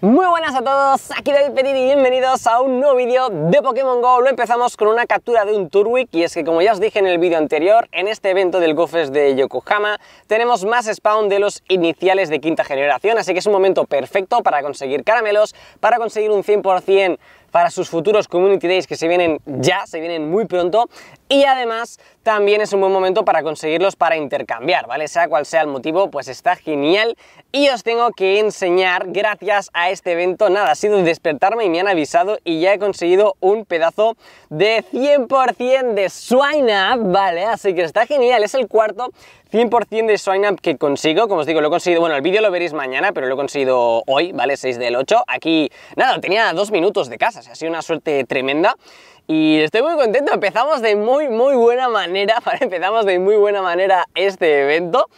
Muy buenas a todos, aquí David Petit y bienvenidos a un nuevo vídeo de Pokémon GO. Lo empezamos con una captura de un Turwick y es que como ya os dije en el vídeo anterior, en este evento del GoFest de Yokohama tenemos más spawn de los iniciales de quinta generación, así que es un momento perfecto para conseguir caramelos, para conseguir un 100% para sus futuros Community Days que se vienen ya, se vienen muy pronto y además también es un buen momento para conseguirlos para intercambiar, ¿vale? Sea cual sea el motivo, pues está genial y os tengo que enseñar gracias a este evento. Nada, ha sido despertarme y me han avisado y ya he conseguido un pedazo de 100% de Swine Up, ¿vale? Así que está genial, es el cuarto 100% de Swine Up que consigo. Como os digo, lo he conseguido, bueno, el vídeo lo veréis mañana, pero lo he conseguido hoy, ¿vale? 6 del 8. Aquí, nada, tenía dos minutos de casa, o sea, ha sido una suerte tremenda. Y estoy muy contento, empezamos de muy, muy buena manera, ¿vale? Empezamos de muy buena manera este evento.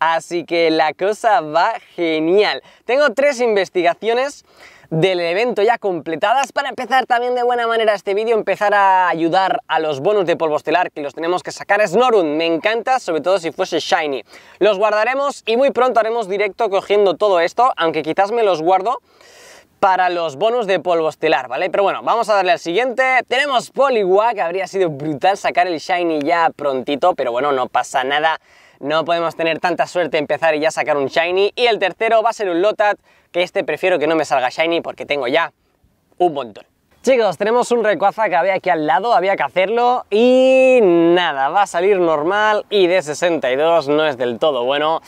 Así que la cosa va genial. Tengo tres investigaciones del evento ya completadas para empezar también de buena manera este vídeo, empezar a ayudar a los bonos de polvo estelar que los tenemos que sacar. Snorun, me encanta, sobre todo si fuese shiny. Los guardaremos y muy pronto haremos directo cogiendo todo esto, aunque quizás me los guardo para los bonus de polvo estelar, ¿vale? Pero bueno, vamos a darle al siguiente. Tenemos que habría sido brutal sacar el shiny ya prontito, pero bueno, no pasa nada no podemos tener tanta suerte empezar y ya sacar un Shiny. Y el tercero va a ser un lotad que este prefiero que no me salga Shiny porque tengo ya un montón. Chicos, tenemos un recuaza que había aquí al lado, había que hacerlo y nada, va a salir normal y de 62 no es del todo bueno.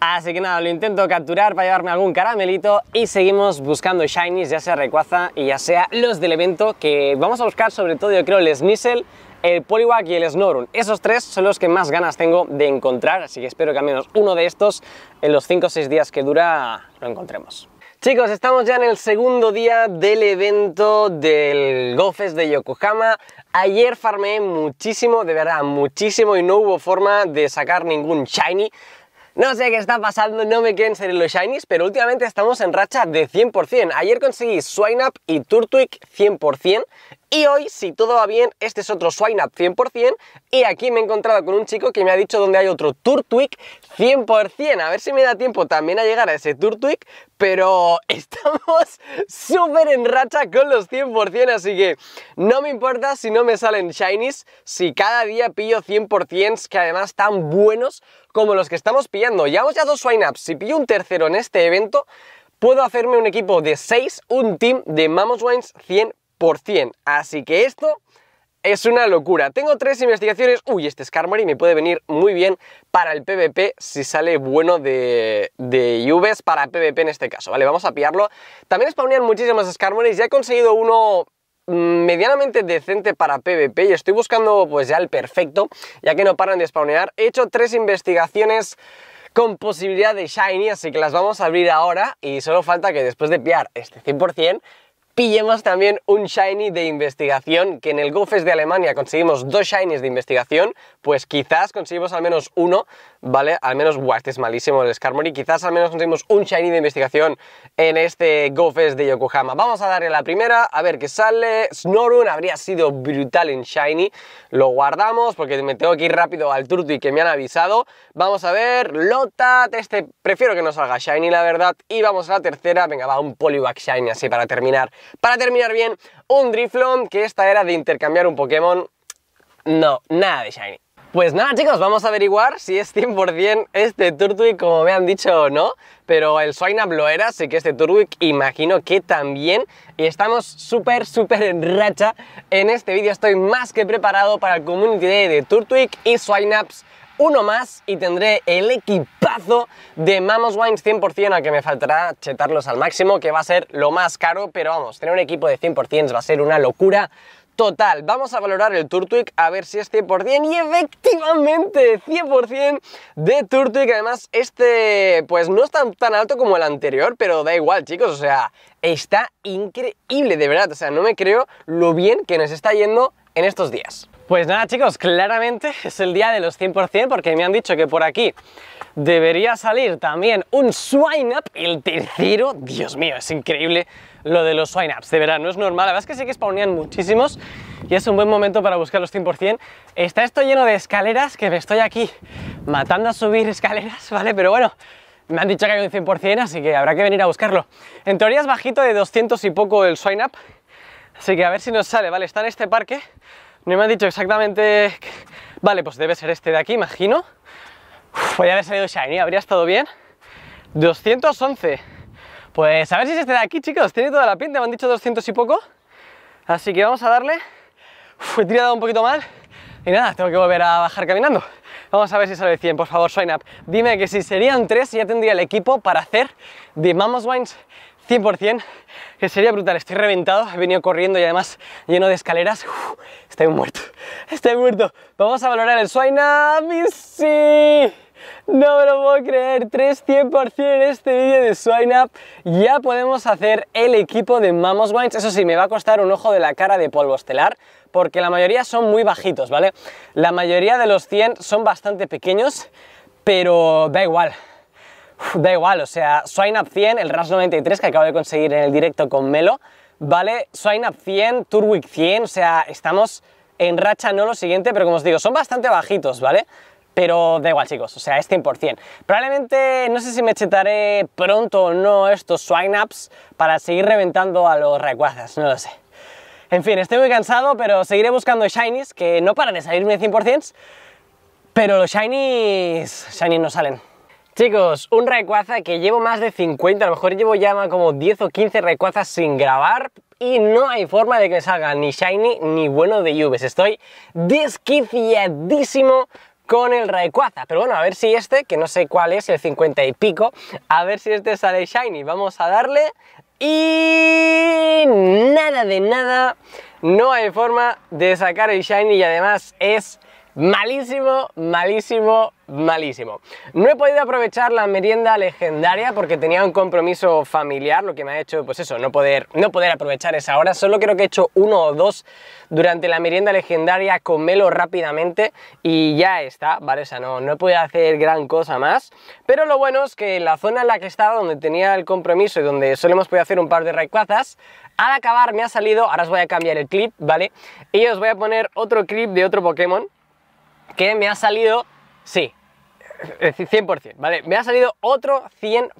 Así que nada, lo intento capturar para llevarme algún caramelito y seguimos buscando Shinies, ya sea recuaza y ya sea los del evento que vamos a buscar sobre todo yo creo el Snizzle el Poliwag y el Snorun, Esos tres son los que más ganas tengo de encontrar, así que espero que al menos uno de estos en los 5 o 6 días que dura lo encontremos. Chicos, estamos ya en el segundo día del evento del GoFest de Yokohama. Ayer farmé muchísimo, de verdad, muchísimo y no hubo forma de sacar ningún shiny. No sé qué está pasando, no me quieren ser los shinies, pero últimamente estamos en racha de 100%. Ayer conseguí Up y Turtwig 100%, y hoy, si todo va bien, este es otro Swine Up 100% y aquí me he encontrado con un chico que me ha dicho donde hay otro Turtwig 100%. A ver si me da tiempo también a llegar a ese Turtwig, pero estamos súper en racha con los 100%, así que no me importa si no me salen shinies, si cada día pillo 100% que además tan buenos como los que estamos pillando. Llevamos ya dos Swine Ups, si pillo un tercero en este evento, puedo hacerme un equipo de 6, un team de Mamos Wines 100%. Así que esto es una locura. Tengo tres investigaciones. Uy, este Skarmory me puede venir muy bien para el PvP si sale bueno de, de para PvP en este caso. Vale, vamos a pillarlo. También spawnean muchísimos Skarmorys. Ya he conseguido uno mm, medianamente decente para PvP y estoy buscando pues ya el perfecto, ya que no paran de spawnear. He hecho tres investigaciones con posibilidad de Shiny, así que las vamos a abrir ahora y solo falta que después de pillar este 100% pillemos también un shiny de investigación, que en el GoFes de Alemania conseguimos dos shinies de investigación, pues quizás conseguimos al menos uno ¿vale? Al menos, guau, este es malísimo el Scarmory Quizás al menos conseguimos un Shiny de investigación en este GoFest de Yokohama. Vamos a darle la primera, a ver qué sale. Snorun habría sido brutal en Shiny. Lo guardamos porque me tengo que ir rápido al y que me han avisado. Vamos a ver, Lotat, este prefiero que no salga Shiny, la verdad. Y vamos a la tercera, venga, va, un Poliwag Shiny así para terminar. Para terminar bien, un Driflon, que esta era de intercambiar un Pokémon no, nada de Shiny. Pues nada chicos, vamos a averiguar si es 100% este Turtwig como me han dicho o no, pero el Up lo era, así que este Turtwig imagino que también, y estamos súper súper en racha, en este vídeo estoy más que preparado para el Community Day de Turtwig y Swineups uno más y tendré el equipazo de Mamos Wines 100% al que me faltará chetarlos al máximo, que va a ser lo más caro, pero vamos, tener un equipo de 100% va a ser una locura total. Vamos a valorar el Turtwig a ver si es 100% y efectivamente 100% de Turtwig. Además, este pues no es tan, tan alto como el anterior, pero da igual chicos, o sea, está increíble de verdad. O sea, no me creo lo bien que nos está yendo en estos días. Pues nada chicos, claramente es el día de los 100% porque me han dicho que por aquí debería salir también un swine up, el tercero, Dios mío, es increíble lo de los swine ups, de verdad, no es normal, la verdad es que sí que spawnean muchísimos y es un buen momento para buscar los 100%. Está esto lleno de escaleras, que me estoy aquí matando a subir escaleras, ¿vale? Pero bueno, me han dicho que hay un 100%, así que habrá que venir a buscarlo. En teoría es bajito de 200 y poco el swine up, así que a ver si nos sale, ¿vale? Está en este parque, no me han dicho exactamente... Vale, pues debe ser este de aquí, imagino. voy podría haber salido Shiny, habría estado bien. 211. Pues a ver si es este de aquí, chicos. Tiene toda la pinta, me han dicho 200 y poco. Así que vamos a darle. Fue he tirado un poquito mal. Y nada, tengo que volver a bajar caminando. Vamos a ver si sale 100, por favor, shine Up. Dime que si serían 3 ya tendría el equipo para hacer The Mamos Wines 100%, que sería brutal. Estoy reventado, he venido corriendo y además lleno de escaleras. estoy muerto, estoy muerto. Vamos a valorar el y ¡Sí! No me lo puedo creer, 300% en este vídeo de Swine Up ya podemos hacer el equipo de Mamos Wines, eso sí, me va a costar un ojo de la cara de polvo estelar porque la mayoría son muy bajitos, ¿vale? La mayoría de los 100 son bastante pequeños, pero da igual, da igual, o sea, Swine Up 100, el RAS 93 que acabo de conseguir en el directo con Melo, ¿vale? Swine Up 100, Turwick 100, o sea, estamos en racha, no lo siguiente, pero como os digo, son bastante bajitos, ¿vale? Pero da igual chicos, o sea, es 100%. Probablemente, no sé si me chetaré pronto o no estos swine ups para seguir reventando a los recuazas, no lo sé. En fin, estoy muy cansado, pero seguiré buscando shinies, que no paran de salirme 100%, pero los shinies, shinies no salen. Chicos, un recuaza que llevo más de 50, a lo mejor llevo ya como 10 o 15 recuazas sin grabar y no hay forma de que salga ni shiny ni bueno de UVs. Estoy desquiciadísimo con el Rayquaza. Pero bueno, a ver si este, que no sé cuál es, el 50 y pico, a ver si este sale shiny. Vamos a darle y nada de nada, no hay forma de sacar el shiny y además es Malísimo, malísimo, malísimo. No he podido aprovechar la merienda legendaria porque tenía un compromiso familiar, lo que me ha hecho, pues eso, no poder, no poder aprovechar esa hora. Solo creo que he hecho uno o dos durante la merienda legendaria Comelo rápidamente y ya está, ¿vale? O sea, no, no he podido hacer gran cosa más. Pero lo bueno es que en la zona en la que estaba, donde tenía el compromiso y donde solo hemos podido hacer un par de raicuazas, al acabar me ha salido, ahora os voy a cambiar el clip, ¿vale? Y os voy a poner otro clip de otro Pokémon que me ha salido, sí, 100%, ¿vale? Me ha salido otro 100%.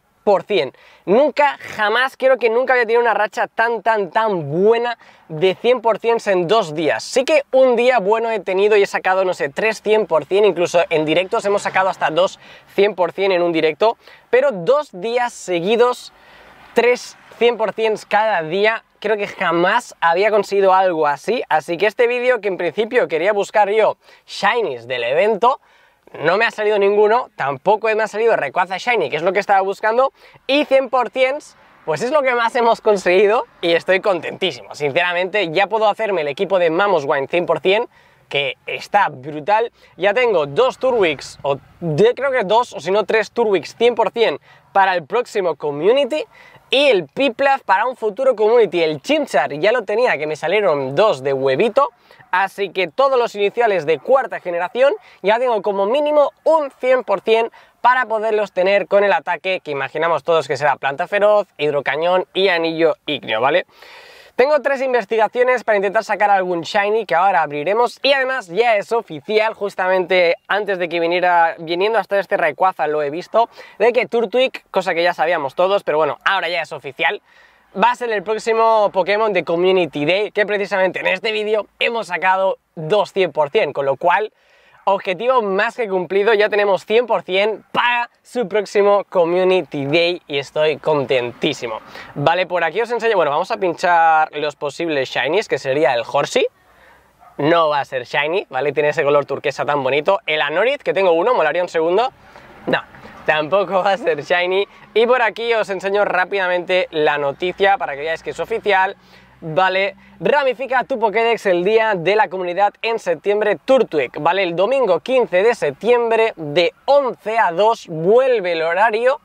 Nunca, jamás, creo que nunca había tenido una racha tan, tan, tan buena de 100% en dos días. Sí que un día bueno he tenido y he sacado, no sé, 3 100%, incluso en directos hemos sacado hasta 2 100% en un directo, pero dos días seguidos, 3 100% cada día creo que jamás había conseguido algo así, así que este vídeo que en principio quería buscar yo shinies del evento, no me ha salido ninguno, tampoco me ha salido recuaza Shiny, que es lo que estaba buscando, y 100% pues es lo que más hemos conseguido y estoy contentísimo. Sinceramente, ya puedo hacerme el equipo de Mamos Wine 100%, que está brutal. Ya tengo dos Turwix, o creo que dos, o si no tres Turwix 100% para el próximo Community y el Piplaf para un futuro community. El Chimchar ya lo tenía, que me salieron dos de huevito, así que todos los iniciales de cuarta generación ya tengo como mínimo un 100% para poderlos tener con el ataque que imaginamos todos que será planta feroz, hidrocañón y anillo ígneo, ¿vale? vale tengo tres investigaciones para intentar sacar algún shiny que ahora abriremos y además ya es oficial, justamente antes de que viniera, viniendo hasta este Rayquaza lo he visto, de que Turtwig, cosa que ya sabíamos todos, pero bueno, ahora ya es oficial, va a ser el próximo Pokémon de Community Day, que precisamente en este vídeo hemos sacado 200%, con lo cual objetivo más que cumplido, ya tenemos 100% para su próximo Community Day y estoy contentísimo. Vale, por aquí os enseño, bueno, vamos a pinchar los posibles shinies, que sería el Horsey, no va a ser shiny, ¿vale? Tiene ese color turquesa tan bonito. El Anorith que tengo uno, molaría un segundo. No, tampoco va a ser shiny. Y por aquí os enseño rápidamente la noticia para que veáis que es oficial. ¿vale? Ramifica tu Pokédex el día de la comunidad en septiembre Turtwig, ¿vale? El domingo 15 de septiembre de 11 a 2 vuelve el horario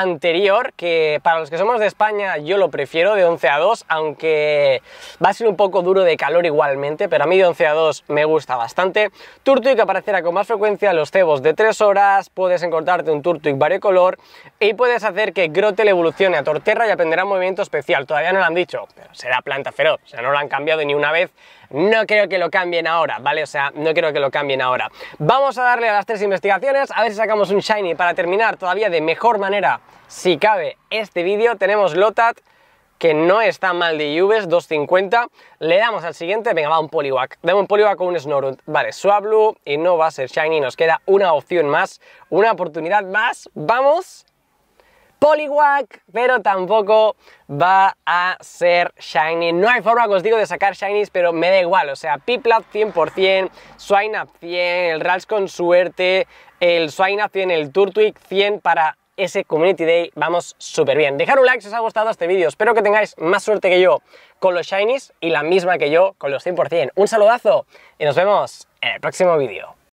anterior, que para los que somos de España yo lo prefiero de 11 a 2, aunque va a ser un poco duro de calor igualmente, pero a mí de 11 a 2 me gusta bastante. Turtwig aparecerá con más frecuencia los cebos de 3 horas, puedes encontrarte un Turtwig variocolor y puedes hacer que Grotel evolucione a Torterra y aprenderá un movimiento especial. Todavía no lo han dicho, pero será planta feroz, o sea, no lo han cambiado ni una vez no creo que lo cambien ahora, ¿vale? O sea, no creo que lo cambien ahora. Vamos a darle a las tres investigaciones, a ver si sacamos un Shiny para terminar todavía de mejor manera, si cabe, este vídeo. Tenemos Lotat, que no está mal de IVs, 250. Le damos al siguiente, venga, va un Poliwag. Dame un Poliwag con un Snorunt. Vale, Swablu y no va a ser Shiny, nos queda una opción más, una oportunidad más. ¡Vamos! Poliwag, pero tampoco va a ser Shiny. No hay forma, os digo, de sacar Shinies, pero me da igual. O sea, Piplup 100%, Up 100, el Rals con suerte, el Up 100, el Turtwig 100 para ese Community Day, vamos súper bien. Dejar un like si os ha gustado este vídeo. Espero que tengáis más suerte que yo con los Shinies y la misma que yo con los 100%. Un saludazo y nos vemos en el próximo vídeo.